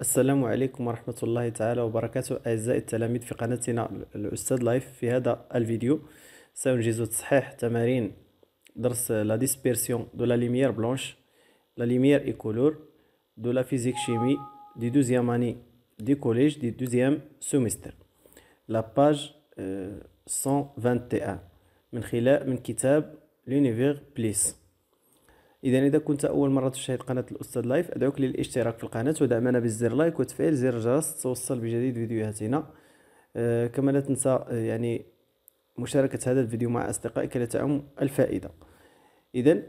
السلام عليكم ورحمة الله تعالى وبركاته أعزائي التلاميذ في قناتنا الأستاذ لايف في هذا الفيديو سنجز تصحيح تمارين درس لا ديسبيرسيون دو لا ليميير بلونش لا ليميير اي كولور دو لا فيزيك شيمي دي دوزيام اني دي كوليج دي دوزيام سومستر لا باج 121 من خلال من كتاب لونيفير بليس اذا اذا كنت اول مره تشاهد قناه الاستاذ لايف ادعوك للاشتراك في القناه ودعمنا بالزر لايك وتفعيل زر الجرس توصل بجديد فيديوهاتنا أه كما لا تنسى آه، يعني مشاركه هذا الفيديو مع اصدقائك لتعم الفائده اذا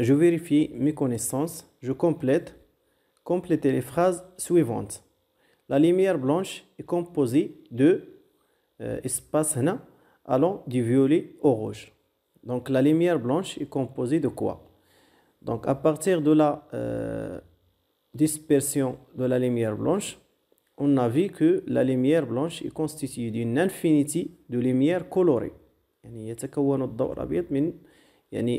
جو فيريفي مي كونيسونس جو كومبليت كومبليتي لي فراز سويفونت لا ليميير بلونش اي كومبوزي دو اسباس هنا espace allant du violet au rouge. Donc la lumière blanche est composée de quoi Donc à partir de la euh, dispersion de la lumière blanche, on a vu que la lumière blanche est constituée d'une infinité de lumières colorées. يعني يتكون الضوء الأبيض من يعني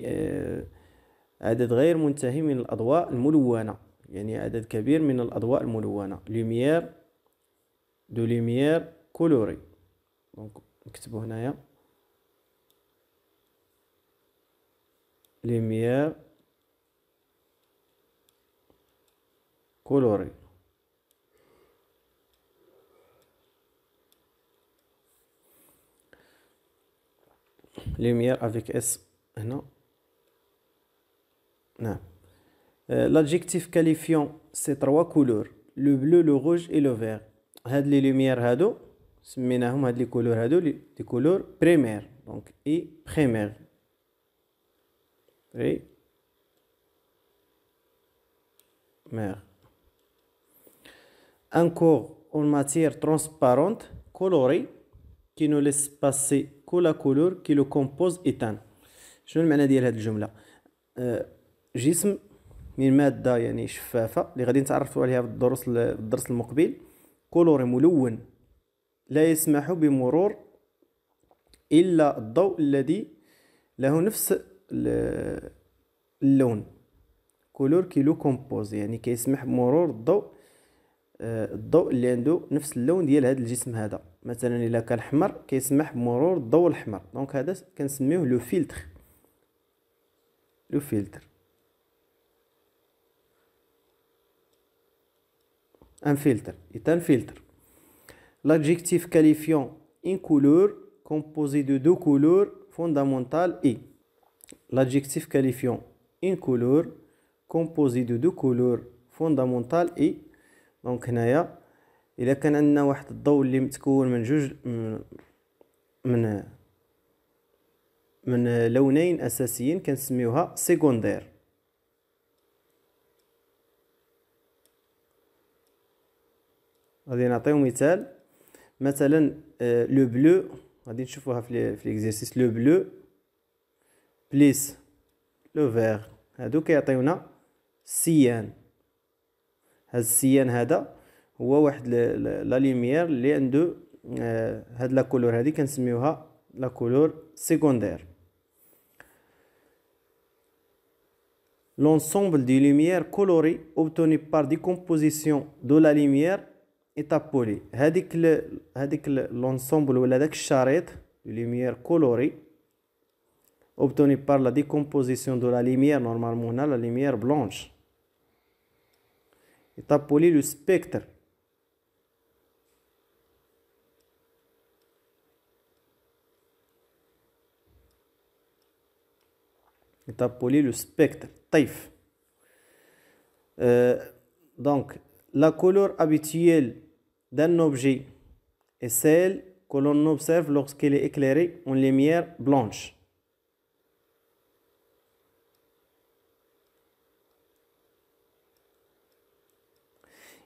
عدد غير منتهي من الأضواء الملونة يعني عدد كبير من الأضواء الملونة lumière de lumière colorée donc نكتبو هنايا lumière colorée. Lumière avec S. Euh, non. non. Euh, l'adjectif qualifiant ces trois couleurs, le bleu, le rouge et le vert. Had les lumières hado, les couleurs hado, les couleurs primaires donc et primaires primaire. mer encore une matière transparente, colorée, qui ne laisse passer que la couleur qui le compose éteint. شنو المعنى ديال هذه الجمله أه جسم من ماده يعني شفافه اللي غادي نتعرفوا عليها في الدروس الدرس المقبل كولوري ملون لا يسمح بمرور الا الضوء الذي له نفس اللون كولور كيلو كومبوز يعني كيسمح بمرور الضوء آه، الضوء اللي عنده نفس اللون ديال هذا الجسم هذا مثلا الا كان احمر كيسمح بمرور الضوء الاحمر دونك هذا كنسميوه لو فيلتر لو فيلتر ان فيلتر ايتان فيلتر لادجيكتيف كاليفيون ان كولور كومبوزي دو دو كولور فوندامونتال اي L'adjectif qualifiant une couleur كومبوزي de deux couleurs fondamentales et دونك هنايا الا كان عندنا واحد الضوء اللي متكون من جوج من من, من لونين اساسيين كنسميوها سيكوندير غادي نعطيو مثال مثلا لو بلو غادي نشوفوها في ليكزيرسيس لو بلو بليس لو فيغ هادو كيعطيونا سيان هاد السيان هذا هو واحد لا ليميير اللي عنده هاد لا كولور هادي كنسميوها لا كولور سيكوندير لونسومبل دي ليميير كولوري اوبتوني par دي كومبوزيسيون دو لا ليميير appelé هذيك هذيك لونسومبل ولا داك الشريط ليميير كولوري obtenue par la décomposition de la lumière, normalement on a la lumière blanche, est appelé le spectre. est appelé le spectre, taif. Euh, donc, la couleur habituelle d'un objet est celle que l'on observe lorsqu'il est éclairé en lumière blanche.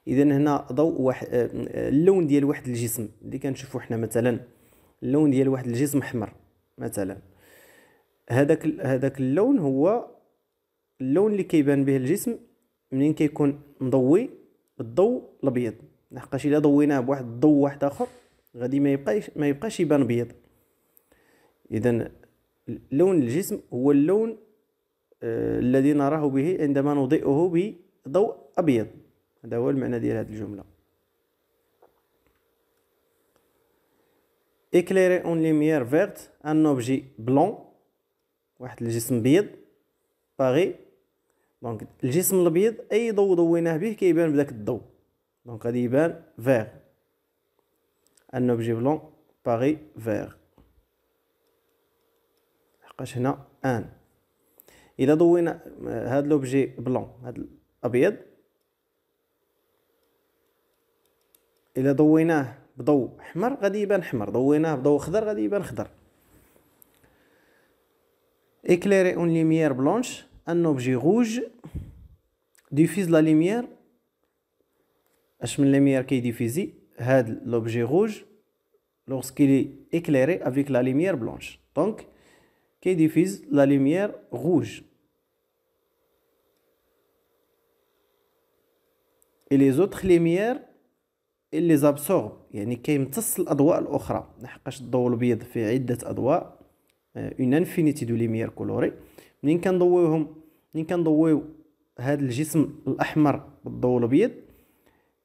اذا هنا ضوء واحد آه، آه، اللون ديال واحد الجسم اللي كنشوفو حنا مثلا اللون ديال واحد الجسم احمر مثلا هذاك هذاك اللون هو اللون اللي كيبان به الجسم منين كيكون مضوي بالضوء الابيض لحقاش الا ضويناه بواحد الضوء واحد اخر غادي ما يبقاش ما يبقاش يبان ابيض اذا لون الجسم هو اللون آه الذي نراه به عندما نضيئه بضوء ابيض هذا هو المعنى ديال هذه الجمله اكليري اون ليميير فيرت ان اوبجي بلون واحد الجسم بيض باغي دونك الجسم الابيض اي ضوء ضويناه به كيبان بداك الضوء دونك غادي يبان فيغ ان اوبجي بلون باغي فيغ لحقاش هنا ان الا ضوينا هاد لوبجي بلون هاد الابيض الا ضويناه بضو احمر غادي يبان احمر ضويناه بضو خضر غادي يبان خضر اكليري اون ليميير بلونش ان اوبجي روج ديفيز لا ليميير اش من ليميير كيديفيزي هاد لوبجي روج لوسكيلي اكليري افيك لا ليميير بلونش دونك كيديفيز لا ليميير روج et les autres lumières اللي زابسورب يعني كيمتص الاضواء الاخرى لحقاش الضوء الابيض فيه عده اضواء اون انفينيتي دو ليميير كولوري منين كنضويوهم منين كنضويو هذا الجسم الاحمر بالضوء الابيض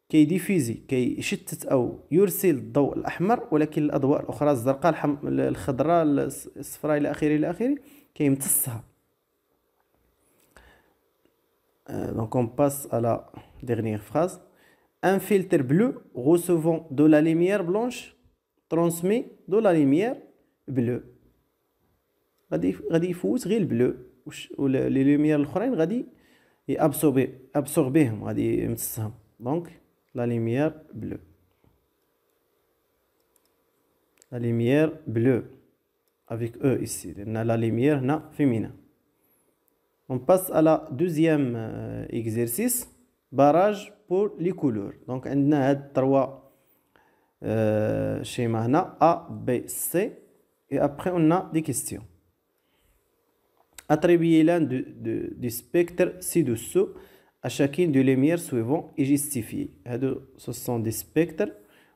كيديفيزي كيشتت او يرسل الضوء الاحمر ولكن الاضواء الاخرى الزرقاء الخضراء الصفراء الى اخره الى اخره كيمتصها دونك اون باس على ديغنيير فراز un filtre bleu recevant de la lumière blanche transmet de la lumière bleue غادي غادي يفوت غير la لي لوميير الاخرين غادي يابسوربي ابسوربيهم غادي يمتصهم دونك لا لوميير بلو لا ici La lumière لوميير féminin on passe à la deuxième euh, exercice barrage بور لي كولور دونك عندنا هاد تروا أه شيما هنا ا بي سي اي ابخي اون دي كيستيون attribuer دو دو سبيكتر سي spectre ci ا شاكين دو ليمير سويفون اي جيستيفي هادو سو سون دي سبيكتر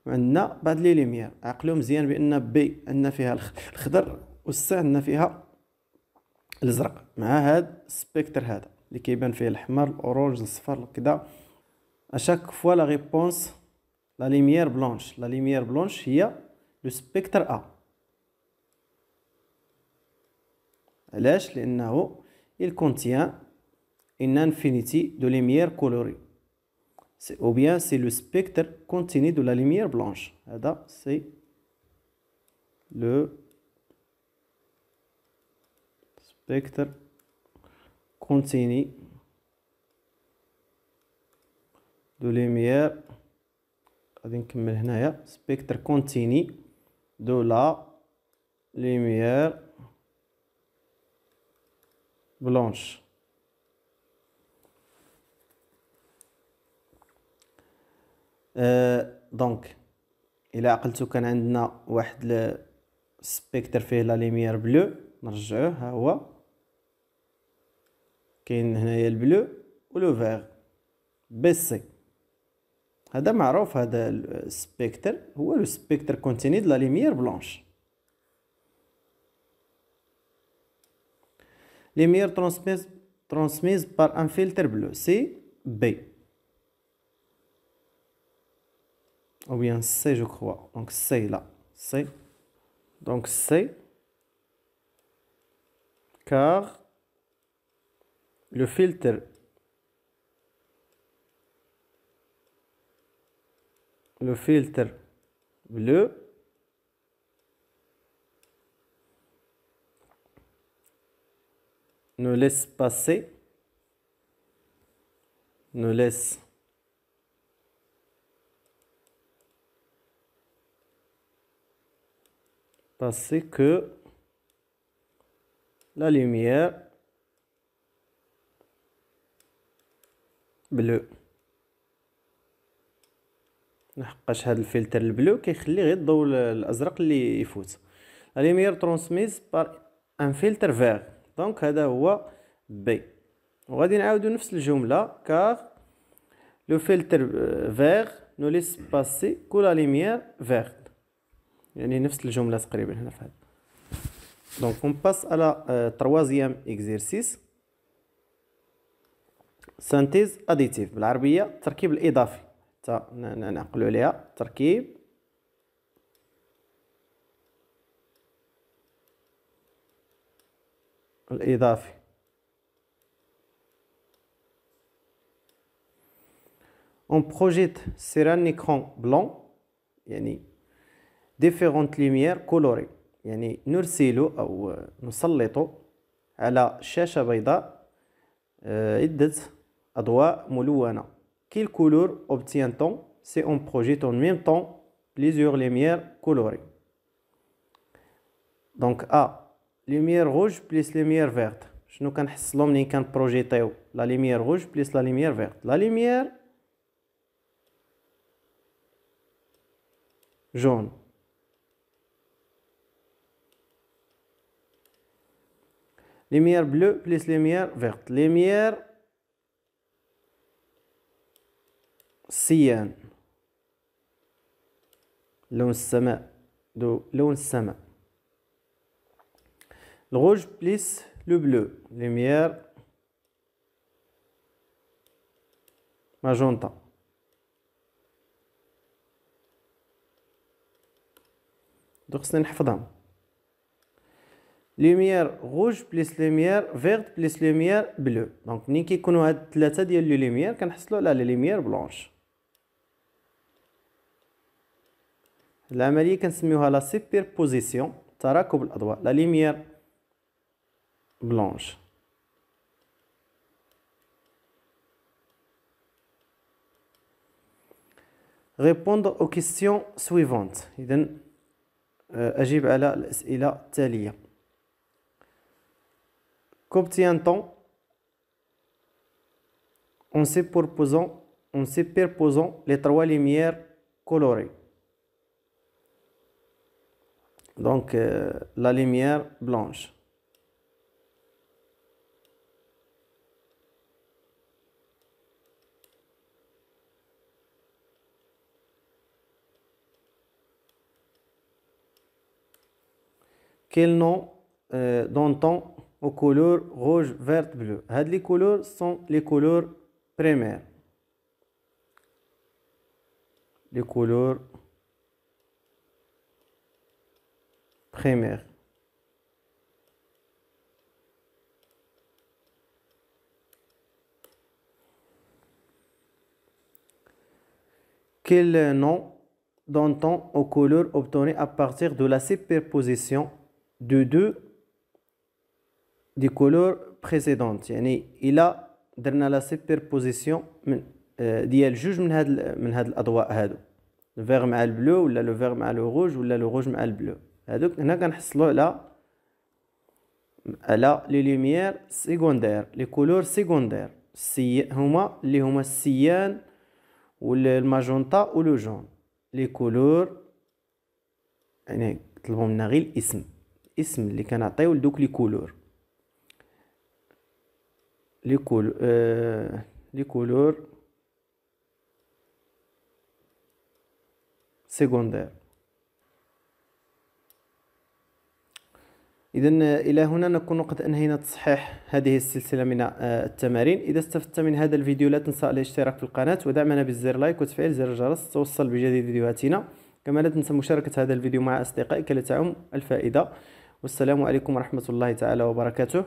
وعندنا بعض لي ليميير عقلو مزيان بان بي عندنا فيها الخضر سي عندنا فيها الازرق مع هاد سبيكتر هذا اللي كيبان فيه الاحمر الاورانج الصفر كذا à chaque fois la réponse la lumière blanche la lumière blanche il y a le spectre A les nao il contient une infinité de lumière colorée ou bien c'est le spectre continu de la lumière blanche c'est le spectre continu دو لوميير غادي نكمل هنايا سبيكتر كونتيني دو لا لوميير بلونش ا أه، دونك الى عقلتو كان عندنا واحد السبيكتر فيه لا ليميير بلو نرجعوه ها هو كاين هنايا البلو ولو فيغ بي سي C'est le spectre continu de la lumière blanche. Lumière transmise par un filtre bleu, c'est B. Ou bien c'est, je crois. Donc c'est là. Donc c'est. Car le filtre. le filtre bleu. Ne laisse passer. Ne laisse passer que la lumière bleue. لحقاش هاد الفلتر البلو كيخلي غير الضوء الازرق اللي يفوت لا ترونسميز بار ان فلتر فيغ دونك هذا هو بي وغادي نعاودو نفس الجمله كار لو فلتر فيغ نو ليس باسي كولا ليمير فيغ يعني نفس الجمله تقريبا هنا في هذا دونك اون باس على تروازيام اكزيرسيس سانتيز اديتيف بالعربيه التركيب الاضافي حتى نعقلوا عليها التركيب الإضافي اون بروجيت sur un بلون يعني ديفيرونت lumières كولوري يعني نرسل أو نسلط على شاشة بيضاء آه، عدة أضواء ملونة Quelle couleur obtient-on si on projette en même temps plusieurs lumières colorées Donc A, lumière rouge plus lumière verte. Je ne peux projette. la lumière rouge plus la lumière verte. La lumière jaune. Lumière bleue plus lumière verte. Lumière سيان لون السماء دو لون السماء الغوج بليس لو بلو لوميير ماجونتا دو خصني نحفظهم لوميير غوج بليس لوميير فيرت بليس لوميير بلو دونك منين كيكونوا هاد الثلاثه ديال لي لوميير كنحصلوا على لي لوميير بلونش العملية كنسميوها لا superposition, بوزيسيون تراكب الأضواء لا lumière بلونش répondre aux questions suivantes. إذن à على الأسئلة التالية. Qu'obtient-on en superposant, en superposant les trois lumières colorées donc euh, la lumière blanche. Quel nom euh, aux couleurs rouge, verte, bleu Had Les couleurs sont les couleurs primaires. Les couleurs Quel nom dont aux couleurs obtenues à partir de la superposition de deux des couleurs précédentes Il a la superposition euh, du juge de adwa Le vert avec le bleu ou le vert avec le rouge ou le rouge mal bleu. هادوك هنا كنحصلوا على على لي لوميير سيكوندير لي كولور سيكوندير سي هما اللي هما السيان والماجونتا ولو جون لي كولور يعني طلبوا منا غير الاسم الاسم اللي كنعطيو لدوك لي كولور لي كول آه، لي كولور سيكوندير إذا إلى هنا نكون قد أنهينا تصحيح هذه السلسلة من آه، التمارين إذا استفدت من هذا الفيديو لا تنسى الاشتراك في القناة ودعمنا بزر لايك وتفعيل زر الجرس توصل بجديد فيديوهاتنا كما لا تنسى مشاركة هذا الفيديو مع أصدقائك لتعم الفائدة والسلام عليكم ورحمة الله تعالى وبركاته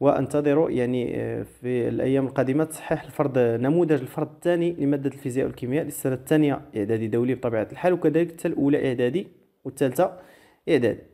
وانتظروا يعني آه، في الأيام القادمة تصحيح الفرض نموذج الفرض الثاني لمادة الفيزياء والكيمياء للسنة الثانية إعدادي دولي بطبيعة الحال وكذلك الأولى إعدادي والثالثة إعدادي